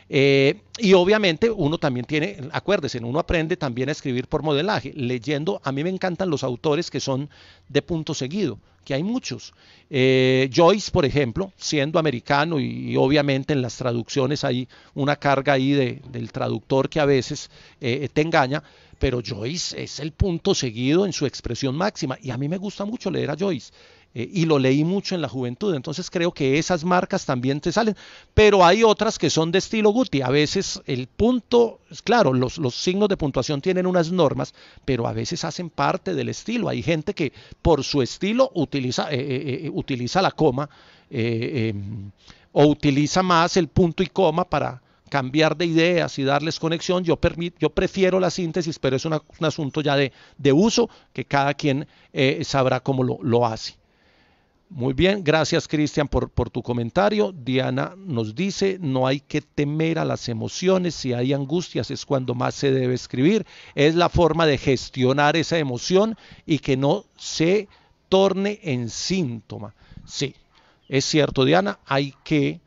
Eh, y obviamente uno también tiene, acuérdese, uno aprende también a escribir por modelaje, leyendo, a mí me encantan los autores que son de punto seguido, que hay muchos. Eh, Joyce, por ejemplo, siendo americano y, obviamente en las traducciones hay una carga ahí de, del traductor que a veces eh, te engaña, pero Joyce es el punto seguido en su expresión máxima y a mí me gusta mucho leer a Joyce. Eh, y lo leí mucho en la juventud, entonces creo que esas marcas también te salen, pero hay otras que son de estilo Guti, a veces el punto, claro, los, signos de puntuación tienen unas normas, pero a veces hacen parte del estilo, hay gente que por su estilo utiliza, eh, eh, utiliza la coma em, o utiliza más el punto y coma para cambiar de ideas y darles conexión, yo, yo prefiero la síntesis, pero es un asunto ya de, de, uso que cada quien sabrá cómo lo hace. Muy bien, gracias Cristian por, por, tu comentario. Diana nos dice, no hay que temer a las emociones, si hay angustias es cuando más se debe escribir, es la forma de gestionar esa emoción y que no se torne en síntoma. Sí, es cierto Diana, hay que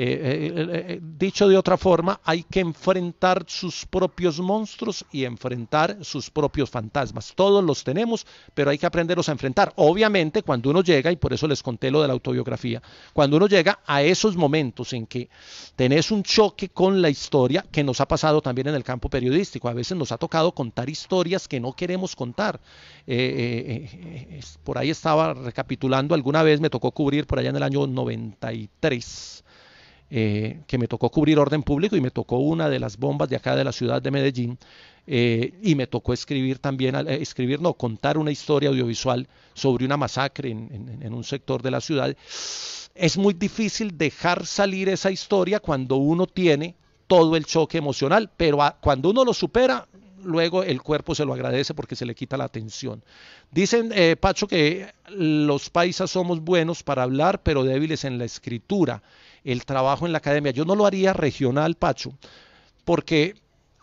eh, eh, eh, dicho de otra forma, hay que enfrentar sus propios monstruos y enfrentar sus propios fantasmas. Todos los tenemos, pero hay que aprenderlos a enfrentar. Obviamente, cuando uno llega, y por eso les conté lo de la autobiografía, cuando uno llega a esos momentos en que tenés un choque con la historia, que nos ha pasado también en el campo periodístico, a veces nos ha tocado contar historias que no queremos contar. por ahí estaba recapitulando, alguna vez me tocó cubrir por allá en el año 93 eh, que me tocó cubrir orden público y me tocó una de las bombas de acá de la ciudad de Medellín eh, y me tocó escribir también, eh, escribir no, contar una historia audiovisual sobre una masacre en, un sector de la ciudad. Es muy difícil dejar salir esa historia cuando uno tiene todo el choque emocional, pero cuando uno lo supera, luego el cuerpo se lo agradece porque se le quita la atención, Dicen, Pacho, que los paisas somos buenos para hablar, pero débiles en la escritura el trabajo en la academia. Yo no lo haría regional, Pacho, porque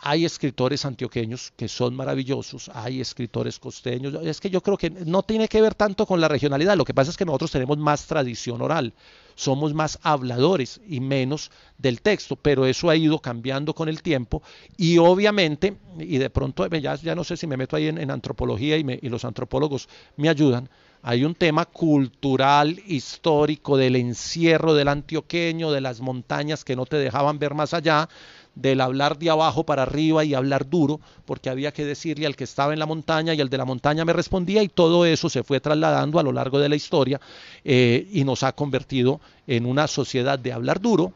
hay escritores antioqueños que son maravillosos, hay escritores costeños. Es que yo creo que no tiene que ver tanto con la regionalidad. Lo que pasa es que nosotros tenemos más tradición oral, somos más habladores y menos del texto, pero eso ha ido cambiando con el tiempo. Y obviamente, y de pronto ya, ya no sé si me meto ahí en, antropología y, y los antropólogos me ayudan, hay un tema cultural, histórico, del encierro del antioqueño, de las montañas que no te dejaban ver más allá, del hablar de abajo para arriba y hablar duro, porque había que decirle al que estaba en la montaña y al de la montaña me respondía y todo eso se fue trasladando a lo largo de la historia eh, y nos ha convertido en una sociedad de hablar duro,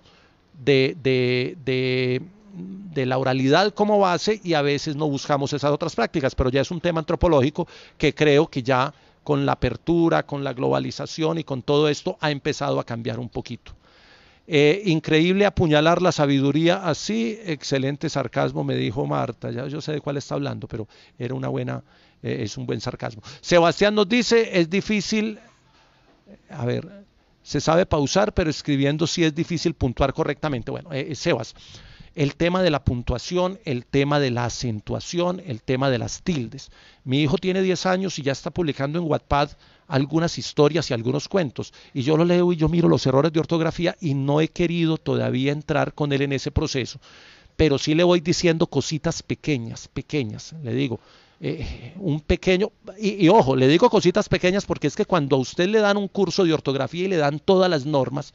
de la oralidad como base y a veces no buscamos esas otras prácticas, pero ya es un tema antropológico que creo que ya con la apertura, con la globalización y con todo esto ha empezado a cambiar un poquito. Eh, increíble apuñalar la sabiduría así, ah, excelente sarcasmo, me dijo Marta, ya yo sé de cuál está hablando, pero era una buena, eh, es un buen sarcasmo. Sebastián nos dice, es difícil, a ver, se sabe pausar, pero escribiendo sí es difícil puntuar correctamente. Bueno, eh, Sebas, el tema de la puntuación, el tema de la acentuación, el tema de las tildes. Mi hijo tiene 10 años y ya está publicando en Wattpad algunas historias y algunos cuentos. Y yo lo leo y yo miro los errores de ortografía y no he querido todavía entrar con él en ese proceso. Pero sí le voy diciendo cositas pequeñas, pequeñas. Le digo, eh, un pequeño, y, ojo, le digo cositas pequeñas porque es que cuando a usted le dan un curso de ortografía y le dan todas las normas,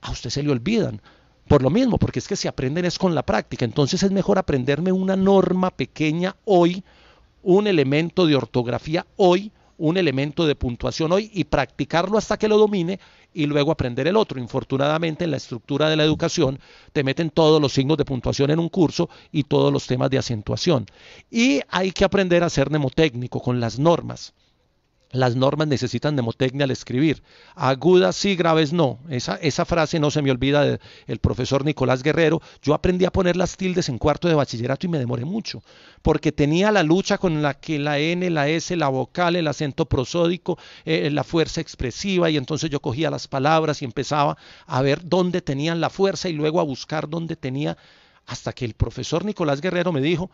a usted se le olvidan. Por lo mismo, porque es que si aprenden es con la práctica, entonces es mejor aprenderme una norma pequeña hoy, un elemento de ortografía hoy, un elemento de puntuación hoy y practicarlo hasta que lo domine y luego aprender el otro. Infortunadamente en la estructura de la educación te meten todos los signos de puntuación en un curso y todos los temas de acentuación. Y hay que aprender a ser mnemotécnico con las normas. Las normas necesitan demotecnia al escribir. Agudas sí, graves no. Esa, esa frase no se me olvida del profesor Nicolás Guerrero. Yo aprendí a poner las tildes en cuarto de bachillerato y me demoré mucho, porque tenía la lucha con la que la N, la S, la vocal, el acento prosódico, eh, la fuerza expresiva, y entonces yo cogía las palabras y empezaba a ver dónde tenían la fuerza y luego a buscar dónde tenía, hasta que el profesor Nicolás Guerrero me dijo,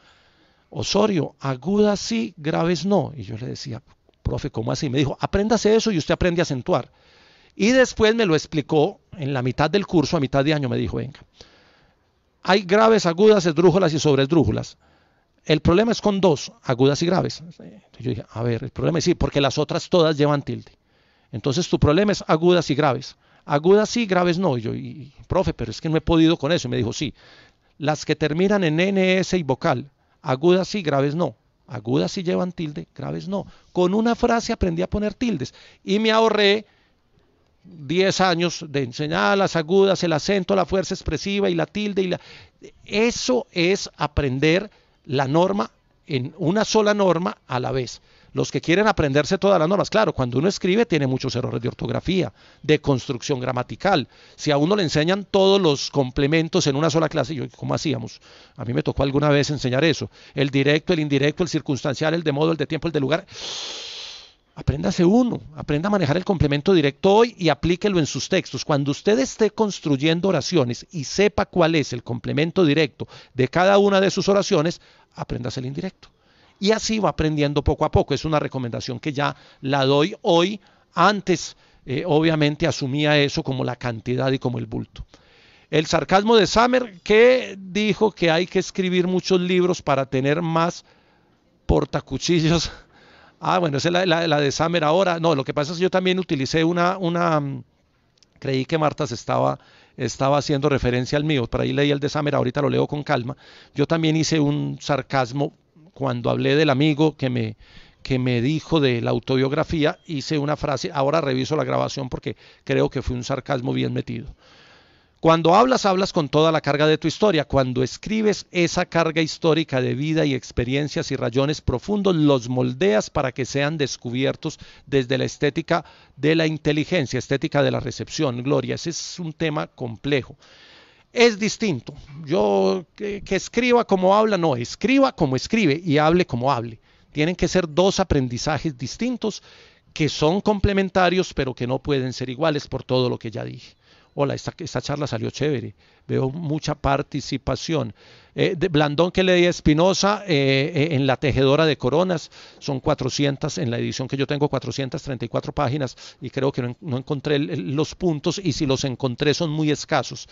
Osorio, agudas sí, graves no. Y yo le decía, profe, ¿cómo así? Me dijo, apréndase eso y usted aprende a acentuar. Y después me lo explicó en la mitad del curso, a mitad de año, me dijo, venga, hay graves, agudas, esdrújulas y sobresdrújulas. El problema es con dos, agudas y graves. yo dije, a ver, el problema es sí, porque las otras todas llevan tilde. Entonces tu problema es agudas y graves. Agudas y graves no. Y yo, y, profe, pero es que no he podido con eso. Y me dijo, sí, las que terminan en NS y vocal, agudas y graves no. Agudas si llevan tilde, graves no. Con una frase aprendí a poner tildes y me ahorré 10 años de enseñar las agudas, el acento, la fuerza expresiva y la tilde. Y la... Eso es aprender la norma en una sola norma a la vez los que quieren aprenderse todas las normas. Claro, cuando uno escribe tiene muchos errores de ortografía, de construcción gramatical. Si a uno le enseñan todos los complementos en una sola clase, yo, ¿cómo hacíamos? A mí me tocó alguna vez enseñar eso. El directo, el indirecto, el circunstancial, el de modo, el de tiempo, el de lugar. Apréndase uno, aprenda a manejar el complemento directo hoy y aplíquelo en sus textos. Cuando usted esté construyendo oraciones y sepa cuál es el complemento directo de cada una de sus oraciones, apréndase el indirecto y así va aprendiendo poco a poco. Es una recomendación que ya la doy hoy. Antes, eh, obviamente, asumía eso como la cantidad y como el bulto. El sarcasmo de Summer, que dijo que hay que escribir muchos libros para tener más portacuchillos. Ah, bueno, esa es la, de Summer ahora. No, lo que pasa es que yo también utilicé una, una, mm, creí que Marta se estaba, estaba haciendo referencia al mío, por ahí leí el de Summer, ahorita lo leo con calma, yo también hice un sarcasmo cuando hablé del amigo que me, que me dijo de la autobiografía, hice una frase, ahora reviso la grabación porque creo que fue un sarcasmo bien metido. Cuando hablas, hablas con toda la carga de tu historia. Cuando escribes esa carga histórica de vida y experiencias y rayones profundos, los moldeas para que sean descubiertos desde la estética de la inteligencia, estética de la recepción. Gloria, ese es un tema complejo es distinto. Yo que, escriba como habla, no, escriba como escribe y hable como hable. Tienen que ser dos aprendizajes distintos que son complementarios, pero que no pueden ser iguales por todo lo que ya dije hola, esta, charla salió chévere, veo mucha participación. Eh, Blandón que le Espinosa eh, eh, en la tejedora de coronas, son 400, en la edición que yo tengo 434 páginas y creo que no, no encontré los puntos y si los encontré son muy escasos.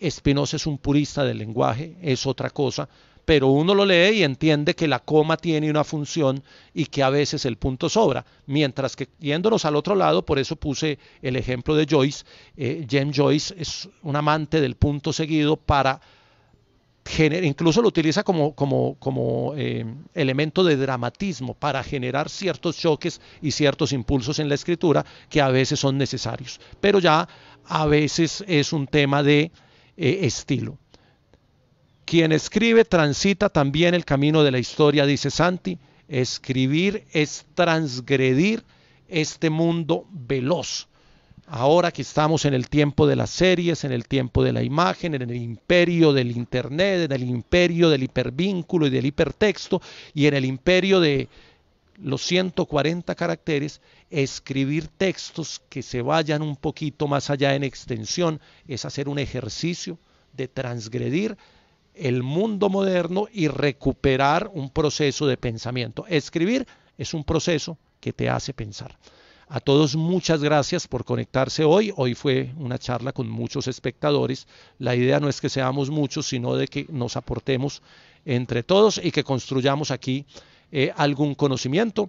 Espinosa es un purista del lenguaje, es otra cosa pero uno lo lee y entiende que la coma tiene una función y que a veces el punto sobra. Mientras que yéndonos al otro lado, por eso puse el ejemplo de Joyce, eh, James Joyce es un amante del punto seguido para incluso lo utiliza como, como, como eh, elemento de dramatismo para generar ciertos choques y ciertos impulsos en la escritura que a veces son necesarios, pero ya a veces es un tema de eh, estilo. Quien escribe transita también el camino de la historia, dice Santi. Escribir es transgredir este mundo veloz. Ahora que estamos en el tiempo de las series, en el tiempo de la imagen, en el imperio del Internet, en el imperio del hipervínculo y del hipertexto, y en el imperio de los 140 caracteres, escribir textos que se vayan un poquito más allá en extensión es hacer un ejercicio de transgredir el mundo moderno y recuperar un proceso de pensamiento. Escribir es un proceso que te hace pensar. A todos muchas gracias por conectarse hoy. Hoy fue una charla con muchos espectadores. La idea no es que seamos muchos, sino de que nos aportemos entre todos y que construyamos aquí eh, algún conocimiento.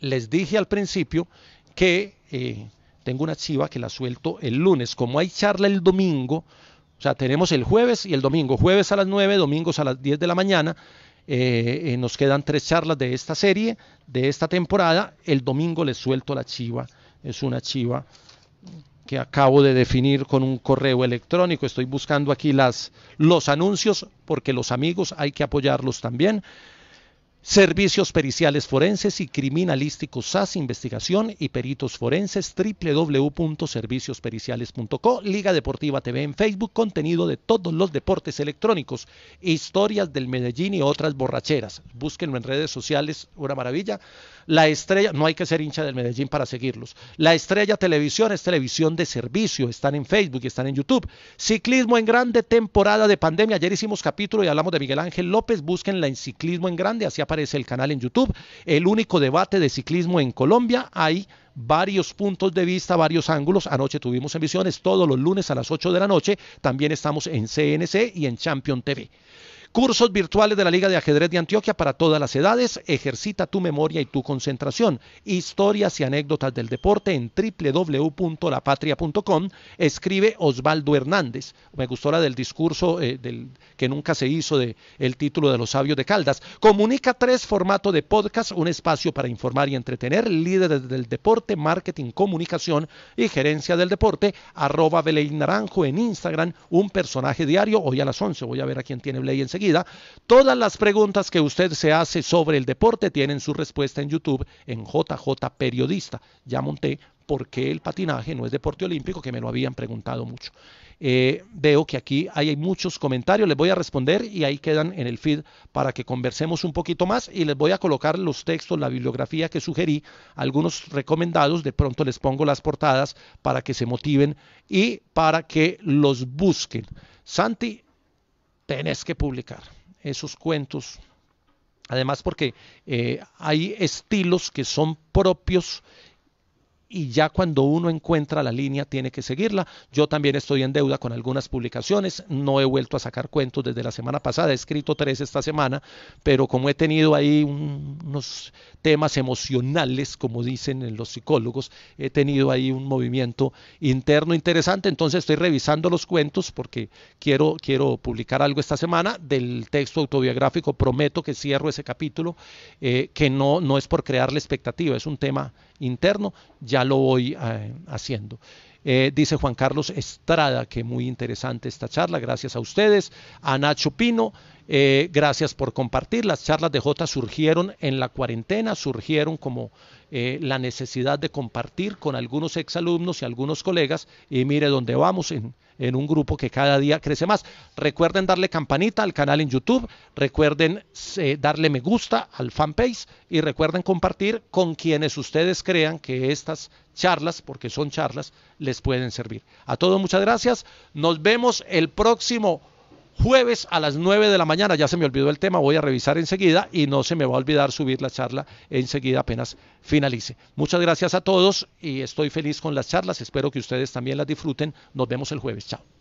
Les dije al principio que eh, tengo una chiva que la suelto el lunes. Como hay charla el domingo, o sea, tenemos el jueves y el domingo. Jueves a las 9, domingos a las 10 de la mañana. Eh, eh, nos quedan tres charlas de esta serie, de esta temporada. El domingo les suelto la chiva. Es una chiva que acabo de definir con un correo electrónico. Estoy buscando aquí las, los anuncios porque los amigos hay que apoyarlos también. Servicios Periciales Forenses y Criminalísticos SAS Investigación y Peritos Forenses www.serviciospericiales.co, Liga Deportiva TV en Facebook contenido de todos los deportes electrónicos historias del Medellín y otras borracheras búsquenlo en redes sociales una maravilla la estrella, no hay que ser hincha del Medellín para seguirlos. La estrella televisión es televisión de servicio, están en Facebook y están en YouTube. Ciclismo en grande, temporada de pandemia. Ayer hicimos capítulo y hablamos de Miguel Ángel López. la en Ciclismo en Grande, así aparece el canal en YouTube. El único debate de ciclismo en Colombia. Hay varios puntos de vista, varios ángulos. Anoche tuvimos emisiones todos los lunes a las 8 de la noche. También estamos en CNC y en Champion TV. Cursos virtuales de la Liga de Ajedrez de Antioquia para todas las edades. Ejercita tu memoria y tu concentración. Historias y anécdotas del deporte en www.lapatria.com. Escribe Osvaldo Hernández. Me gustó la del discurso eh, del, que nunca se hizo de el título de los sabios de Caldas. Comunica tres formato de podcast, un espacio para informar y entretener. Líderes del deporte, marketing, comunicación y gerencia del deporte. Arroba Belén Naranjo en Instagram. Un personaje diario. Hoy a las 11 voy a ver a quién tiene Belén enseguida todas las preguntas que usted se hace sobre el deporte tienen su respuesta en YouTube en JJ Periodista. Ya monté por qué el patinaje no es deporte olímpico, que me lo habían preguntado mucho. Eh, veo que aquí hay muchos comentarios, les voy a responder y ahí quedan en el feed para que conversemos un poquito más y les voy a colocar los textos, la bibliografía que sugerí, algunos recomendados, de pronto les pongo las portadas para que se motiven y para que los busquen. Santi tenés que publicar esos cuentos. Además porque eh, hay estilos que son propios y ya cuando uno encuentra la línea tiene que seguirla. Yo también estoy en deuda con algunas publicaciones, no he vuelto a sacar cuentos desde la semana pasada, he escrito tres esta semana, pero como he tenido ahí unos temas emocionales, como dicen los psicólogos, he tenido ahí un movimiento interno interesante, entonces estoy revisando los cuentos porque quiero, quiero publicar algo esta semana del texto autobiográfico, prometo que cierro ese capítulo, eh, que no, no es por crear la expectativa, es un tema interno, ya lo voy eh, haciendo. Eh, dice Juan Carlos Estrada, que muy interesante esta charla, gracias a ustedes. A Nacho Pino, eh, gracias por compartir. Las charlas de J surgieron en la cuarentena, surgieron como la necesidad de compartir con algunos exalumnos y algunos colegas. Y mire dónde vamos en, en un grupo que cada día crece más. Recuerden darle campanita al canal en YouTube, recuerden eh, darle me gusta al fanpage y recuerden compartir con quienes ustedes crean que estas charlas, porque son charlas, les pueden servir. A todos muchas gracias. Nos vemos el próximo jueves a las 9 de la mañana. Ya se me olvidó el tema, voy a revisar enseguida y no se me va a olvidar subir la charla enseguida apenas finalice. Muchas gracias a todos y estoy feliz con las charlas. Espero que ustedes también las disfruten. Nos vemos el jueves. Chao.